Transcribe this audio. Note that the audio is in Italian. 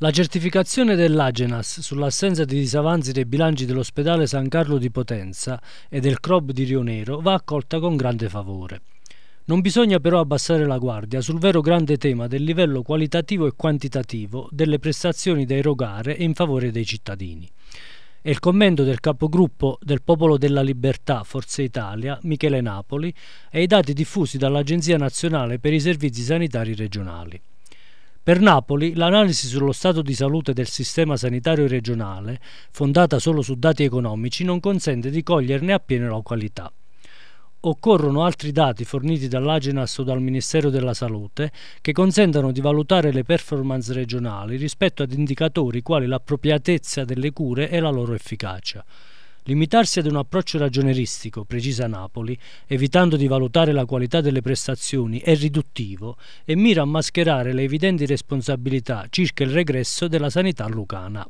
La certificazione dell'Agenas sull'assenza di disavanzi dei bilanci dell'ospedale San Carlo di Potenza e del CROB di Rionero va accolta con grande favore. Non bisogna però abbassare la guardia sul vero grande tema del livello qualitativo e quantitativo delle prestazioni da erogare in favore dei cittadini. È il commento del capogruppo del Popolo della Libertà Forza Italia, Michele Napoli, e i dati diffusi dall'Agenzia Nazionale per i Servizi Sanitari Regionali. Per Napoli l'analisi sullo stato di salute del sistema sanitario regionale, fondata solo su dati economici, non consente di coglierne appieno la qualità occorrono altri dati forniti dall'Agenas o dal Ministero della Salute che consentano di valutare le performance regionali rispetto ad indicatori quali l'appropriatezza delle cure e la loro efficacia. Limitarsi ad un approccio ragioneristico, precisa Napoli, evitando di valutare la qualità delle prestazioni, è riduttivo e mira a mascherare le evidenti responsabilità circa il regresso della sanità lucana.